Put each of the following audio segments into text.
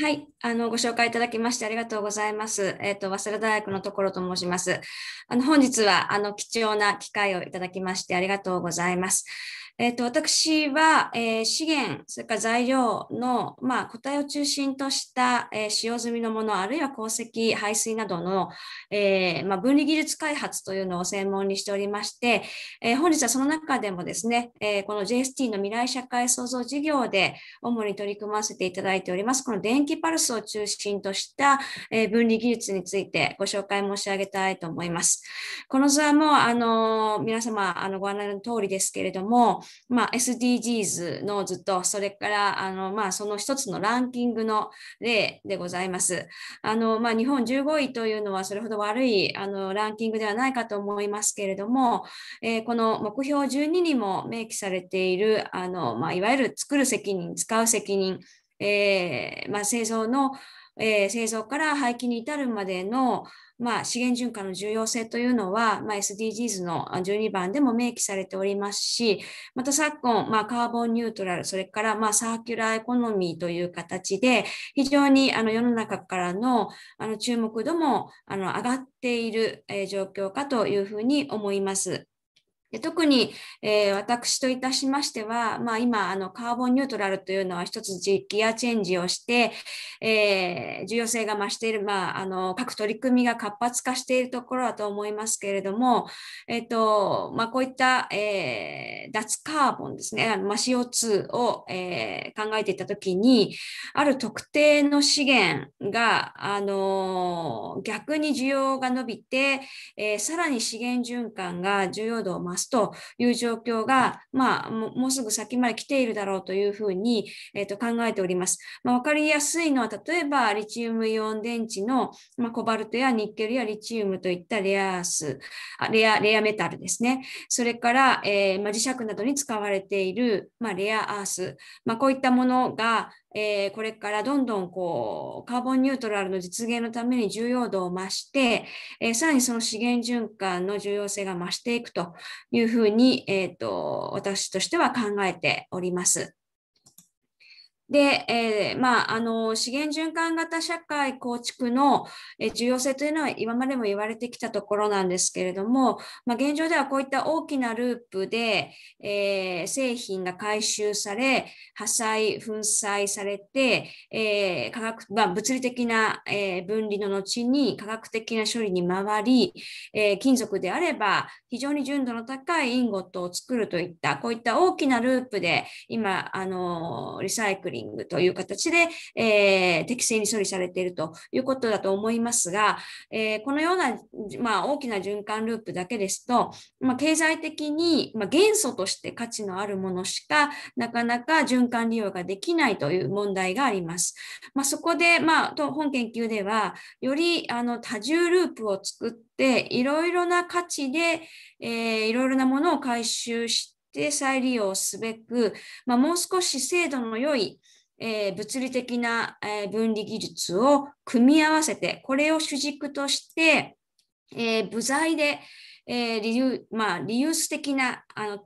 はい、あのご紹介いただきましてありがとうございます。えっ、ー、と早稲田大学のところと申します。あの本日はあの貴重な機会をいただきましてありがとうございます。えっ、ー、と、私は、えー、資源、それから材料の、まあ、個体を中心とした、えー、使用済みのもの、あるいは鉱石、排水などの、えまあ、分離技術開発というのを専門にしておりまして、え本日はその中でもですね、えこの JST の未来社会創造事業で主に取り組ませていただいております、この電気パルスを中心とした、え分離技術についてご紹介申し上げたいと思います。この図はもう、あの皆様あのご案内の通りですけれども、まあ、SDGs の図と、それから、あの、まあ、その一つのランキングの例でございます。あの、まあ、日本15位というのは、それほど悪い、あの、ランキングではないかと思いますけれども、えー、この目標12にも明記されている、あの、まあ、いわゆる作る責任、使う責任、えー、まあ、製造の、えー、製造から廃棄に至るまでの、まあ、資源循環の重要性というのは、まあ、SDGs の12番でも明記されておりますし、また昨今、まあ、カーボンニュートラル、それから、まあ、サーキュラーエコノミーという形で、非常にあの世の中からのあの注目度もあの上がっている、えー、状況かというふうに思います。特に、えー、私といたしましては、まあ、今あのカーボンニュートラルというのは一つギアチェンジをして、えー、重要性が増している、まあ、あの各取り組みが活発化しているところだと思いますけれども、えーとまあ、こういった、えー、脱カーボンですね、まあ、CO2 を、えー、考えていたときにある特定の資源が、あの逆に需要が伸びて、えー、さらに資源循環が重要度を増ますという状況が、まあ、もうすぐ先まで来ているだろうというふうに、えー、と考えております。まあ、分かりやすいのは例えばリチウムイオン電池の、まあ、コバルトやニッケルやリチウムといったレアスレアレアメタルですね。それから、えー、まあ、磁石などに使われている、まあ、レアアース、まあ、こういったものが、えー、これからどんどんこうカーボンニュートラルの実現のために重要度を増して、えー、さらにその資源循環の重要性が増していくというふうに、えーと、と私としては考えております。で、えー、まあ、あの、資源循環型社会構築の重要性というのは今までも言われてきたところなんですけれども、まあ、現状ではこういった大きなループで、えー、製品が回収され、破砕、粉砕されて、えー、化学、まあ、物理的な、え分離の後に科学的な処理に回り、え金属であれば非常に純度の高いインゴットを作るといった、こういった大きなループで今、あの、リサイクリングリングという形で、えー、適正に処理されているということだと思いますが、えー、このような、まあ、大きな循環ループだけですと、まあ、経済的に、まあ、元素として価値のあるものしかなかなか循環利用ができないという問題があります。まあ、そこで、まあ、本研究ではよりあの多重ループを作っていろいろな価値で、えー、いろいろなものを回収してで再利用すべく、まあ、もう少し精度の良い、えー、物理的な、えー、分離技術を組み合わせて、これを主軸として、えー、部材で、えーリユまあ、リユース的なあの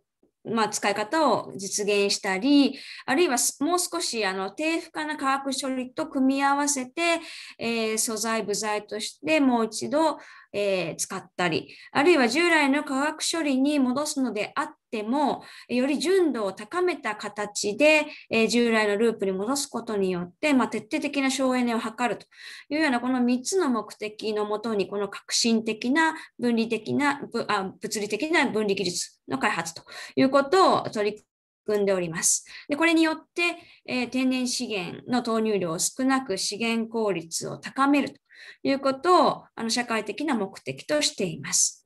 まあ、使い方を実現したり、あるいはもう少しあの低負荷な化学処理と組み合わせて、えー、素材、部材としてもう一度、えー、使ったり、あるいは従来の化学処理に戻すのであっても、より純度を高めた形で、えー、従来のループに戻すことによって、まあ、徹底的な省エネを図るというような、この3つの目的のもとに、この革新的な分離的なあ、物理的な分離技術の開発ということを取り組んでおります。でこれによって、えー、天然資源の投入量を少なく資源効率を高めるということをあの社会的な目的としています。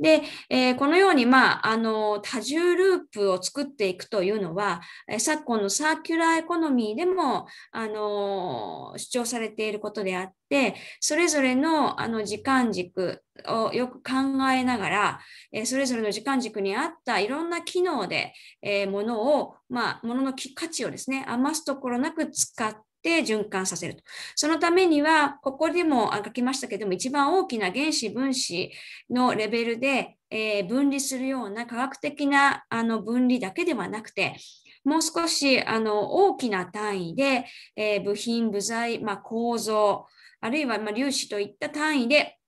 で、えー、このように、まあ、あの多重ループを作っていくというのは、え昨今のサーキュラーエコノミーでもあの主張されていることであってそれぞれのあの時間軸をよく考えながら、えそれぞれの時間軸に合ったいろんな機能で、えー、ものを、まあ、ものの価値をですね余すところなく使ってて循環させると。そのためには、ここでも書きましたけども、一番大きな原子分子のレベルで、え分離するような科学的なあの分離だけではなくて、もう少しあの大きな単位で、え部品、部材、まあ、構造、あるいはま粒子といった単位で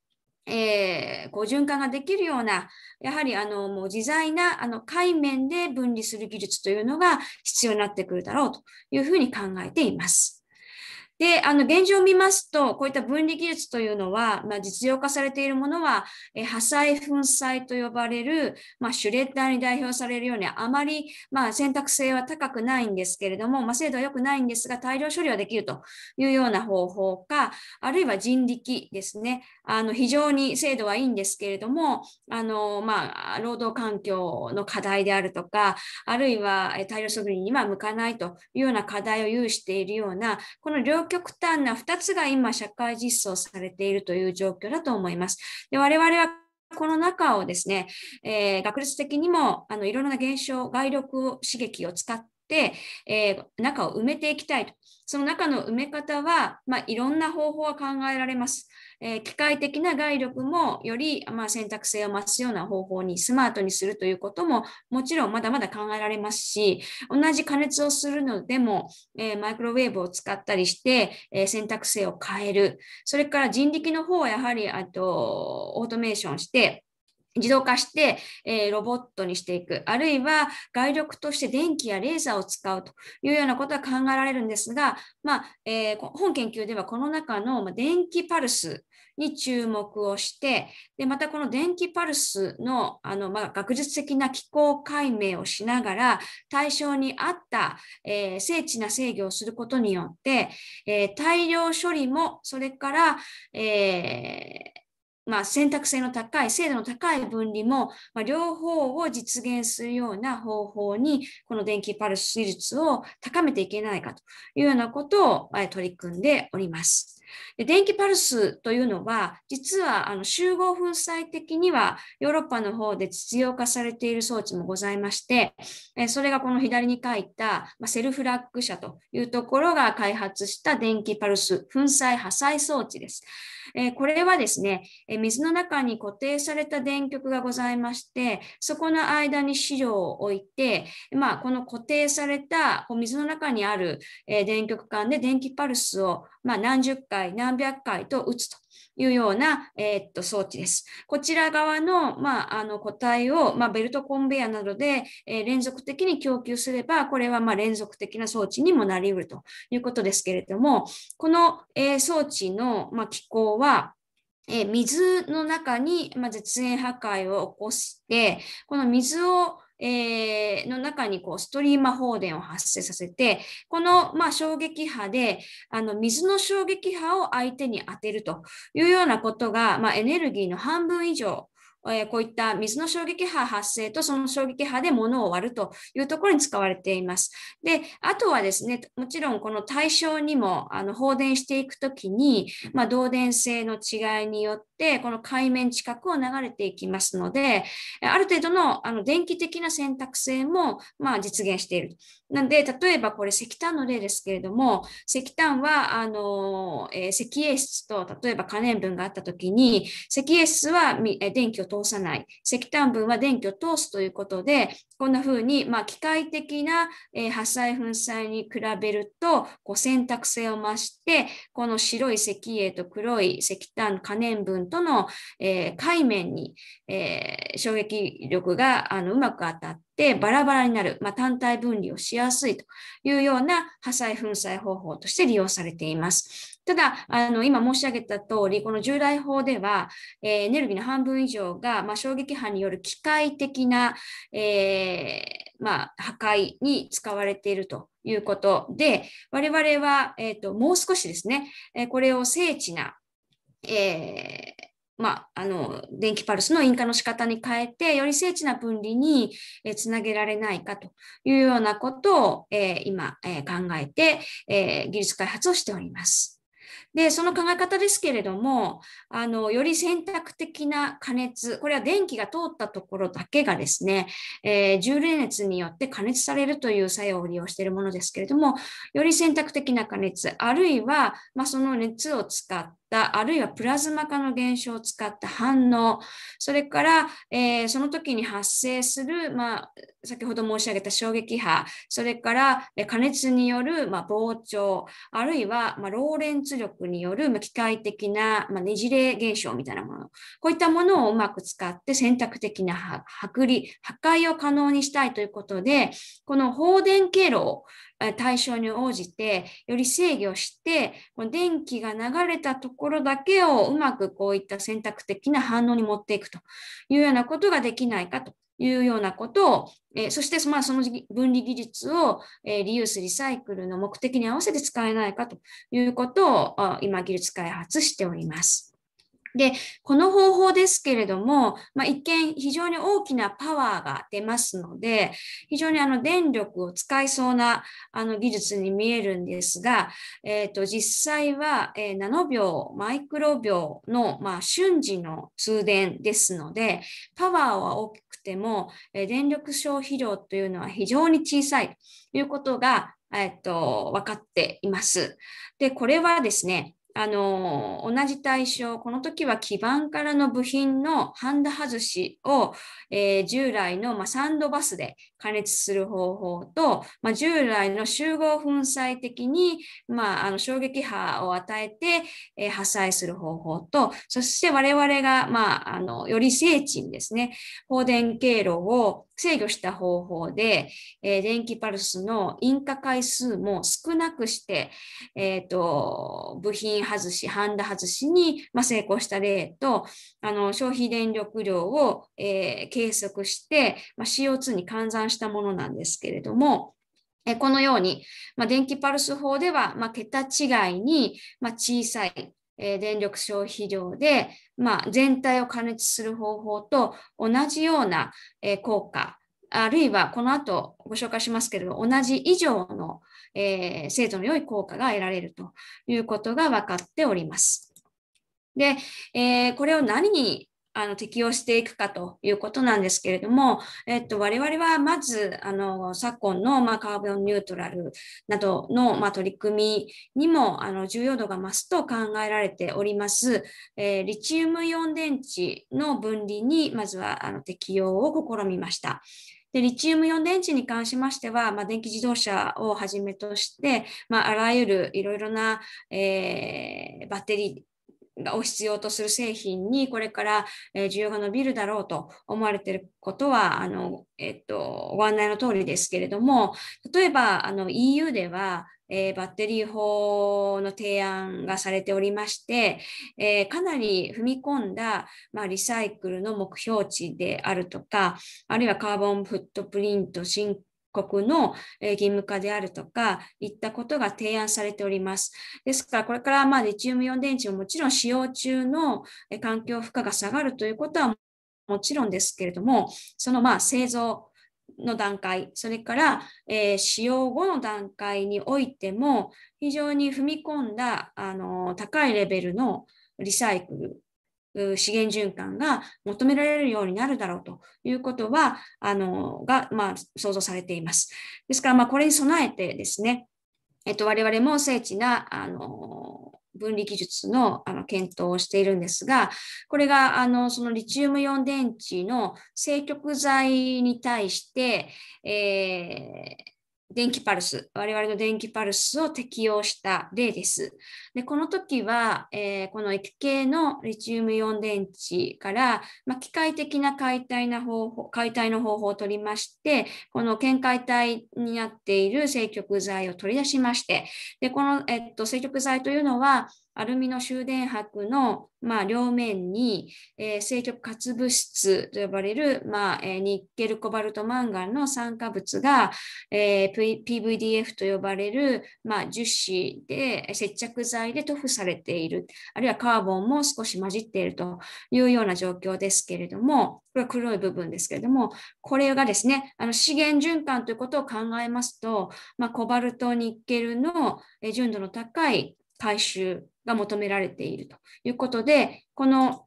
えー、こう循環ができるような、やはりあのもう自在なあの界面で分離する技術というのが必要になってくるだろうというふうに考えています。で、あの、現状を見ますと、こういった分離技術というのは、まあ、実用化されているものは、え破砕粉砕と呼ばれる、まあ、シュレッダーに代表されるように、あまり、まあ、選択性は高くないんですけれども、まあ、精度は良くないんですが、大量処理はできるというような方法か、あるいは人力ですね。あの、非常に精度はいいんですけれども、あの、まあ、労働環境の課題であるとか、あるいは大量処理には向かないというような課題を有しているような、この両極極端な2つが今社会実装されているという状況だと思います。で我々はこの中をですね、えー、学術的にもあのいろいろな現象、外力を刺激を使っ、えー、中を埋めていきたいと。その中の埋め方は、まあ、いろんな方法は考えられます。えー、機械的な外力もより、まあ、選択性を増すような方法にスマートにするということももちろんまだまだ考えられますし同じ加熱をするのでも、えー、マイクロウェーブを使ったりして、えー、選択性を変えるそれから人力の方はやはりあとオートメーションして自動化して、えー、ロボットにしていく、あるいは外力として電気やレーザーを使うというようなことは考えられるんですが、まあえー、本研究ではこの中の電気パルスに注目をして、でまたこの電気パルスのあの、まあ、学術的な機構解明をしながら、対象に合った、えー、精緻な制御をすることによって、えー、大量処理も、それから、えーまあ、選択性の高い、精度の高い分離も、まあ、両方を実現するような方法に、この電気パルス技術を高めていけないかというようなことを取り組んでおります。で電気パルスというのは、実はあの集合粉砕的にはヨーロッパの方で実用化されている装置もございまして、それがこの左に書いたセルフラッグ社というところが開発した電気パルス粉砕破砕装置です。えこれはですね、え水の中に固定された電極がございまして、そこの間に資料を置いて、まあ、この固定されたこう水の中にある、え電極管で電気パルスを、ま何十回、何百回と打つと。いうような、えー、っと装置です。こちら側の,、まあ、あの個体を、まあ、ベルトコンベヤなどで、えー、連続的に供給すれば、これはま連続的な装置にもなりうるということですけれども、この、えー、装置の、ま機構は、え水の中に、ま絶縁破壊を起こして、この水をえー、の中にこうストリーマ放電を発生させて、この、まあ、衝撃波であの水の衝撃波を相手に当てるというようなことが、まあ、エネルギーの半分以上えこういった水の衝撃波発生とその衝撃波で物を割るというところに使われています。で、あとはですね、もちろんこの対象にもあの放電していくときに、まあ、導電性の違いによっってこの海面近くを流れていきますのである程度のあの電気的な選択性もまあ実現している。なんで例えばこれ石炭の例ですけれども石炭はあの、えー、石英室と例えば可燃分があった時に石英室は電気を通さない石炭分は電気を通すということでこんな風にまあ機械的な、えー、破砕粉砕に比べるとこう選択性を増してこの白い石英と黒い石炭可燃分との、えー、界面に、えー、衝撃力があのうまく当たって、バラバラになる、まあ、単体分離をしやすいというような破砕粉砕方法として利用されています。ただ、あの今申し上げた通り、この従来法では、えー、エネルギーの半分以上が、まあ、衝撃波による機械的な、えーまあ、破壊に使われているということで、我々は、えーと、もう少しですね、えこれを精緻な、えーまあ、あの電気パルスの引火の仕方に変えてより精緻な分離に、えつなげられないかというようなことを、えー、今、えー、考えて、えー、技術開発をしております。でその考え方ですけれどもあのより選択的な加熱これは電気が通ったところだけがですね、えー、重冷熱によって加熱されるという作用を利用しているものですけれどもより選択的な加熱あるいは、まあ、その熱を使った、あるいはプラズマ化の現象を使った反応、それから、えー、その時に発生する、まあ、先ほど申し上げた衝撃波、それから、え加熱による、まあ、膨張、あるいは、まあ、ローレンツ力による、まあ、機械的な、まあ、ねじれ現象みたいなもの、こういったものをうまく使って選択的な剥離、破壊を可能にしたいということで、この放電経路を、対象に応じてより制御してこの電気が流れたところだけをうまくこういった選択的な反応に持っていくというようなことができないかというようなことを、えそしてそ,、まあ、その分離技術を、えリユースリサイクルの目的に合わせて使えないかということを今技術開発しております。で、この方法ですけれども、まあ、一見非常に大きなパワーが出ますので、非常にあの電力を使いそうなあの技術に見えるんですが、えっ、ー、と、実際は、えー、ナノ秒、マイクロ秒の、まあ、瞬時の通電ですので、パワーは大きくても、えー、電力消費量というのは非常に小さいということが、えっ、ー、と、分かっています。で、これはですね、あの同じ対象この時は基板からの部品のハンダ外しを、えー、従来の、まあ、サンドバスで加熱する方法と、まあ、従来の集合粉砕的に、まあ、あの衝撃波を与えて、えー、破砕する方法と、そして我々が、まあ、あのより精緻にですね、放電経路を制御した方法で、えー、電気パルスの引火回数も少なくして、えーと、部品外し、ハンダ外しに、まあ、成功した例と、あの消費電力量を、えー、計測して、まあ、CO2 に換算したものなんですけれども、このように、まあ、電気パルス法では、まあ、桁違いに、まあ、小さい電力消費量で、まあ、全体を加熱する方法と同じような効果、あるいはこの後ご紹介しますけれど、同じ以上の精度の良い効果が得られるということが分かっております。で、これを何にあの適用していくかということなんですけれども、えっと、我々はまずあの昨今の、まあ、カーボンニュートラルなどの、まあ、取り組みにもあの重要度が増すと考えられております、えー、リチウムイオン電池の分離にまずはあの適用を試みました。でリチウムイオン電池に関しましては、まあ、電気自動車をはじめとして、まあ、あらゆるいろいろな、えー、バッテリーを必要とする製品にこれから需要が伸びるだろうと思われていることはあの、えっと、ご案内の通りですけれども例えばあの EU では、えー、バッテリー法の提案がされておりまして、えー、かなり踏み込んだ、まあ、リサイクルの目標値であるとかあるいはカーボンフットプリント進国の義務化であるとか、いったことが提案されております。ですから、これからまあリチウムイオン電池ももちろん使用中の環境負荷が下がるということはもちろんですけれども、そのまあ製造の段階、それから、え使用後の段階においても、非常に踏み込んだあの高いレベルのリサイクル資源循環が求められるようになるだろうということは、あのが、まあ、想像されています。ですから、まあ、これに備えてですね、えっと、我々も精緻なあの分離技術のあの検討をしているんですが、これがあのそのリチウムイオン電池の正極剤に対して、えー電気パルス、我々の電気パルスを適用した例です。でこの時は、えー、この液系のリチウムイオン電池から、まあ、機械的な解体な方法解体の方法を取りまして、この見解体になっている正極剤を取り出しまして、でこの、えっと、正極剤というのは、アルミの終電箔の、まあ、両面に、えー、正極活物質と呼ばれる、まあえー、ニッケルコバルトマンガンの酸化物が、えー、PVDF と呼ばれる、まあ、樹脂で接着剤で塗布されている、あるいはカーボンも少し混じっているというような状況ですけれども、これは黒い部分ですけれども、これがですね、あの資源循環ということを考えますと、まあ、コバルト、ニッケルの純度の高い回収が求められているということで、この、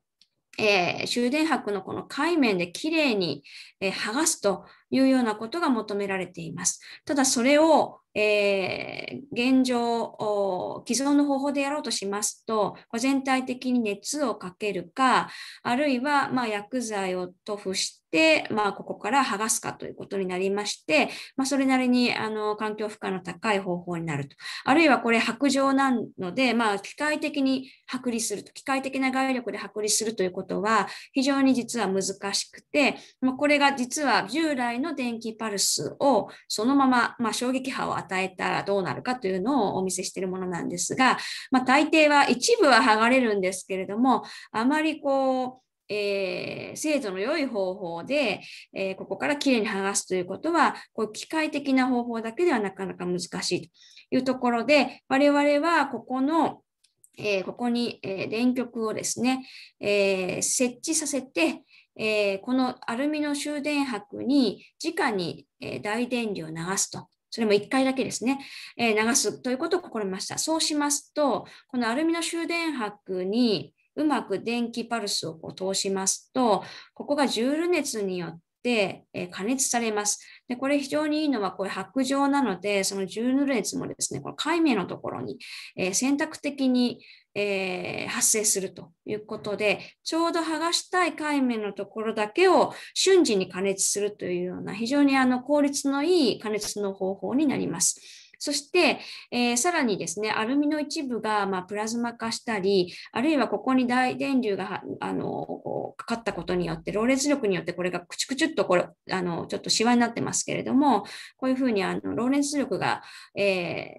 えー、終電箔のこの海面できれいに、えー、剥がすというようなことが求められています。ただそれを、えー、現状、既存の方法でやろうとしますと、全体的に熱をかけるか、あるいは、まあ、薬剤を塗布して、まあ、ここから剥がすかということになりまして、まあ、それなりにあの環境負荷の高い方法になると。あるいはこれ、白状なので、まあ、機械的に剥離すると、機械的な外力で剥離するということは、非常に実は難しくて、まあ、これが実は従来の電気パルスをそのまま、まあ、衝撃波を与えたらどうなるかというのをお見せしているものなんですが、まあ、大抵は一部は剥がれるんですけれども、あまりこう、えー、精度の良い方法で、えー、ここからきれいに剥がすということは、こう機械的な方法だけではなかなか難しいというところで、我々はここの、えー、ここに、え電極をですね、え設置させて、えー、このアルミの終電箔に直に、えー、大電流を流すと。それも1回だけですね、えー、流すということを試みました。そうしますと、このアルミの終電箔にうまく電気パルスをこう通しますと、ここがジュール熱によって、え加熱されます。で、これ非常にいいのは、これ白状なので、その十ヌれ熱もですね、この解明のところに、えー、選択的に、えー、発生するということで、ちょうど剥がしたい解明のところだけを瞬時に加熱するというような、非常にあの効率のいい加熱の方法になります。そして、えー、さらにですね、アルミの一部が、まあ、プラズマ化したり、あるいはここに大電流があのかかったことによって、ローレンス力によってこれがくちくちっとこれあのちょっとしわになってますけれども、こういうふうにあのローレンス力が、え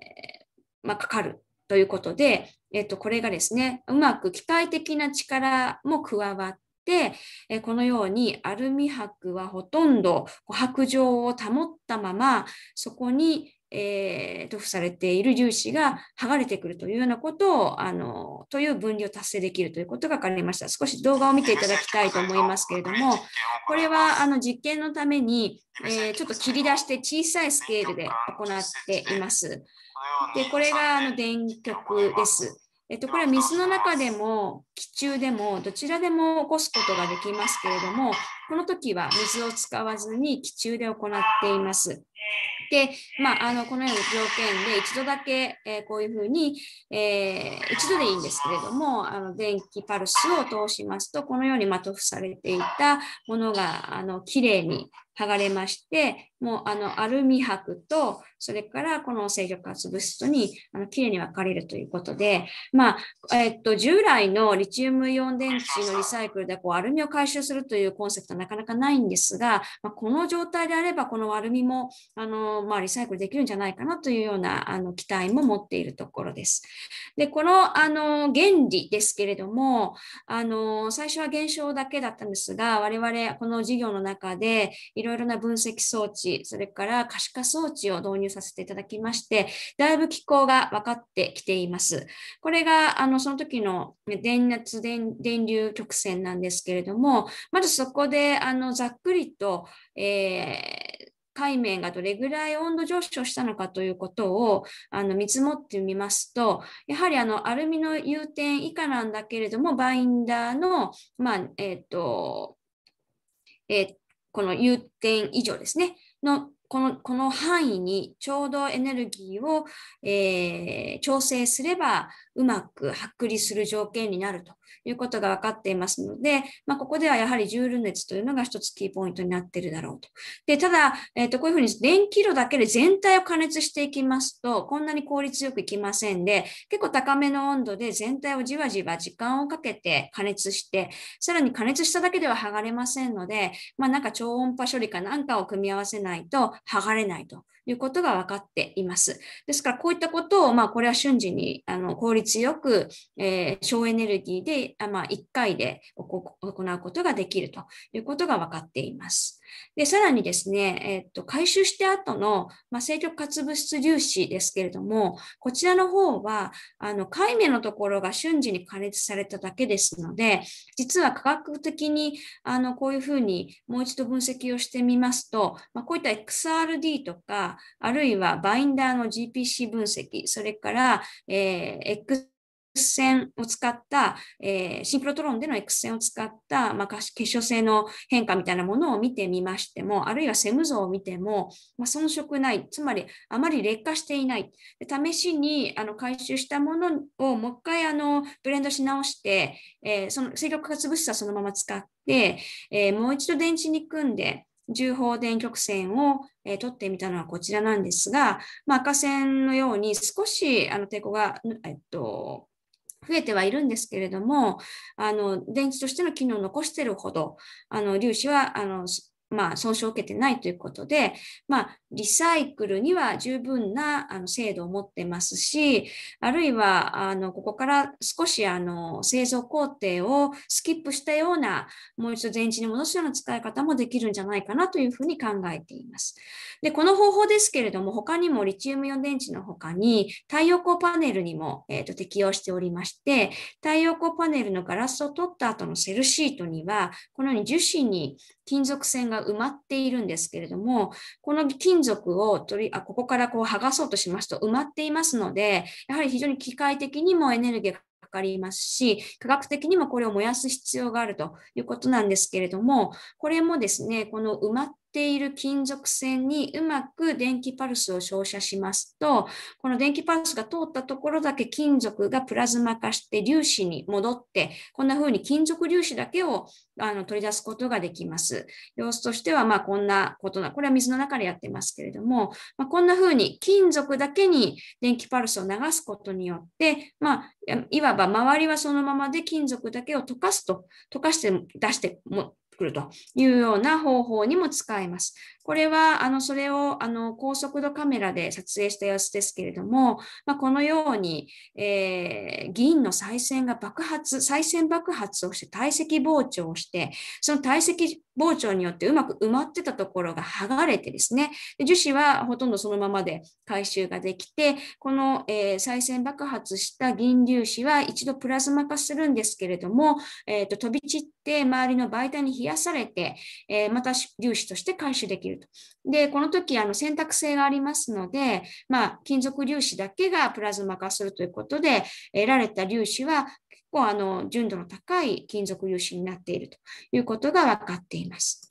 ー、まあ、かかるということで、えっ、ー、と、これがですね、うまく機械的な力も加わって、えこのようにアルミ箔はほとんど白状を保ったままそこにえー、塗布されている粒子が剥がれてくるというようなことを、あの、という分離を達成できるということが分かりました。少し動画を見ていただきたいと思いますけれども、これは、あの、実験のために、えー、ちょっと切り出して小さいスケールで行っています。で、これが、あの、電極です。えっと、これは水の中でも気中でもどちらでも起こすことができますけれども、この時は水を使わずに気中で行っています。で、、まあ、あのこのような条件で一度だけ、えー、こういうふうに、えー、一度でいいんですけれどもあの電気パルスを通しますとこのようにまとふされていたものがあのきれいに剥がれまして、もうあのアルミ箔と、それからこの制御活物質にあのきれいに分かれるということで、まあ、えっと、従来のリチウムイオン電池のリサイクルでこうアルミを回収するというコンセプトはなかなかないんですが、まあ、この状態であれば、このアルミもあの、まあ、リサイクルできるんじゃないかなというようなあの期待も持っているところです。で、このあの原理ですけれども、あの最初は減少だけだったんですが、我々この事業の中でいろろいろな分析装置、それから可視化装置を導入させていただきまして、だいぶ機構が分かってきています。これが、あの、その時の電圧電、電流曲線なんですけれども、まずそこで、あの、ざっくりと、えー海面がどれぐらい温度上昇したのかということをあの見積もってみますと、やはりあのアルミの融点以下なんだけれども、バインダーの、まあ、えっ、ー、と、えっ、ー、この有点以上ですね、のこのこの範囲にちょうどエネルギーを、えー、調整すればうまく剥離する条件になるということが分かっていますので、まあ、ここではやはりジュール熱というのが一つキーポイントになっているだろうと。で、ただ、えっ、ー、と、こういうふうに電気炉だけで全体を加熱していきますと、こんなに効率よくいきませんで、結構高めの温度で全体をじわじわ時間をかけて加熱して、さらに加熱しただけでは剥がれませんので、まあ、なんか超音波処理かなんかを組み合わせないと剥がれないということが分かっています。ですから、こういったことを、まあ、これは瞬時にあの効率よく、えー、省エネルギーで、まあ、1回で行うことができるということが分かっています。で、さらにですね、えっと、回収して後の、まあ、制極活物質粒子ですけれども、こちらの方は、あの、解明のところが瞬時に加熱されただけですので、実は科学的に、あの、こういうふうにもう一度分析をしてみますと、まあ、こういった XRD とか、あるいはバインダーの GPC 分析、それから、えー、X 線を使った、えー、シンクロトロンでの X 線を使った、まあ、結晶性の変化みたいなものを見てみましても、あるいはセム像を見ても、まあ、遜色ない、つまりあまり劣化していない。試しにあの回収したものをもう一回あのブレンドし直して、えー、その制御化物質はそのまま使って、えー、もう一度電池に組んで、重放電曲線を、えー、取ってみたのはこちらなんですが、まあ、赤線のように少しあの抵抗が、えっと、増えてはいるんですけれども、あの電池としての機能を残しているほど、あの粒子はあの、まあ、損傷を受けてないということで、まあ、リサイクルには十分なあの精度を持ってますし、あるいはあのここから少しあの製造工程をスキップしたような、もう一度電池に戻すような使い方もできるんじゃないかなというふうに考えています。で、この方法ですけれども、他にもリチウムイオン電池の他に太陽光パネルにも、えーと、と適用しておりまして、太陽光パネルのガラスを取った後のセルシートには、このように樹脂に金属線が埋まっているんですけれども、この金金属を取りあここからこう剥がそうとしますと埋まっていますのでやはり非常に機械的にもエネルギーがかかりますし、科学的にもこれを燃やす必要があるということなんですけれども、これもですね、この埋まっている金属線にうまく電気パルスを照射しますと、この電気パルスが通ったところだけ金属がプラズマ化して粒子に戻って、こんな風に金属粒子だけをあの取り出すことができます。様子としては、まあ、こんなことな、これは水の中でやってますけれども、まあ、こんな風に金属だけに電気パルスを流すことによって、まあ、いわば周りはそのままで金属だけを溶かすと、溶かして出してもくるというような方法にも使えます。これは、あの、それを、あの、高速度カメラで撮影した様子ですけれども、まあ、このように、えー、議員の再選が爆発、再選爆発をして、堆積膨張をして、その堆積膨張によってうまく埋まってたところが剥がれてですね、で樹脂はほとんどそのままで回収ができて、この、えー、再生爆発した銀粒子は一度プラズマ化するんですけれども、えーと、と飛び散って周りの媒体に冷やされて、えー、また粒子として回収できると。で、この時あの選択性がありますので、まあ、金属粒子だけがプラズマ化するということで、得られた粒子は構あの純度の高い金属粒子になっているということが分かっています。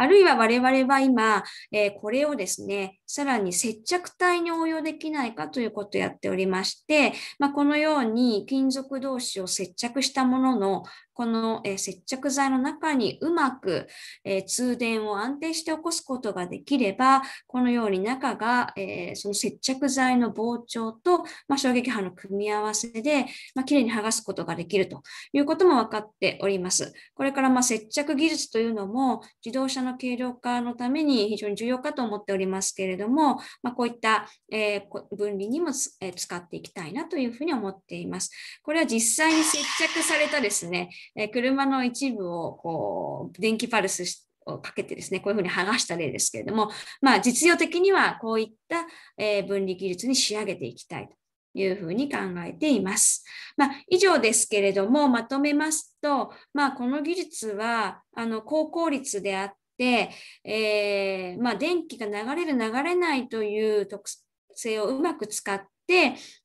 あるいは我々は今、えこれをですね、さらに接着体に応用できないかということをやっておりまして、まあ、このように金属同士を接着したもののこの、え接着剤の中にうまく、え通電を安定して起こすことができれば、このように中が、えその接着剤の膨張と、まあ、衝撃波の組み合わせで、まあ、きれいに剥がすことができるということも分かっております。これから、ま接着技術というのも自動車の軽量化のために非常に重要かと思っておりますけれども、まあ、こういった、えー、分離にも、えー、使っていきたいなというふうに思っています。これは実際に接着されたですね、え車の一部をこう電気パルスをかけてですね、こういうふうに剥がした例ですけれども、まあ、実用的にはこういった、え分離技術に仕上げていきたいというふうに考えています。まあ、以上ですけれども、まとめますと、まあ、この技術はあの高効率であって、えー、まあ、電気が流れる流れないという特性をうまく使っ、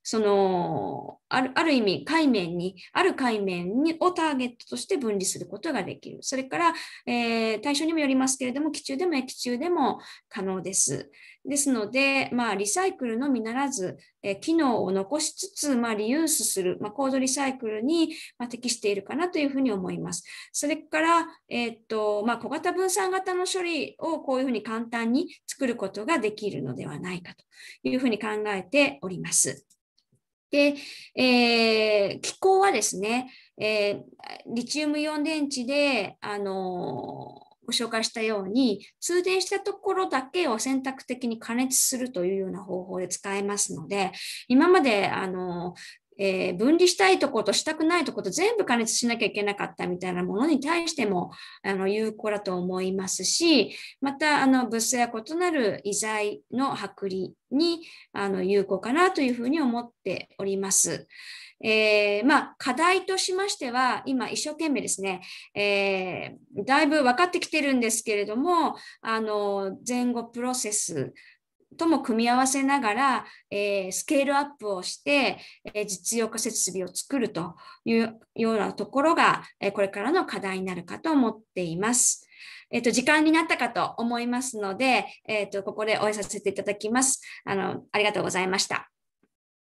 その、あるある意味、海面に、ある海面にをターゲットとして分離することができる。それから、えー、対象にもよりますけれども、気中でも液中でも可能です。ですので、まあ、リサイクルのみならず、えー、機能を残しつつ、まあ、リユースする、まあ、高度リサイクルに、まあ、適しているかなというふうに思います。それから、えー、っと、まあ、小型分散型の処理をこういうふうに簡単に作ることができるのではないかというふうに考えております。ます。で、えー、気候はですね、えー、リチウムイオン電池で、あのご紹介したように通電したところだけを選択的に加熱するというような方法で使えますので今まであのえー、分離したいとことしたくないとこと全部加熱しなきゃいけなかったみたいなものに対してもあの有効だと思いますし、またあの物性や異なる遺材の剥離にあの有効かなというふうに思っております。えー、まあ、課題としましては、今一生懸命ですね、えー、だいぶ分かってきてるんですけれども、あの、前後プロセスとも組み合わせながら、えー、スケールアップをして、えー、実用化設備を作るというようなところが、えー、これからの課題になるかと思っています。えっ、ー、と、時間になったかと思いますので、えっ、ー、と、ここで終えさせていただきます。あの、ありがとうございました。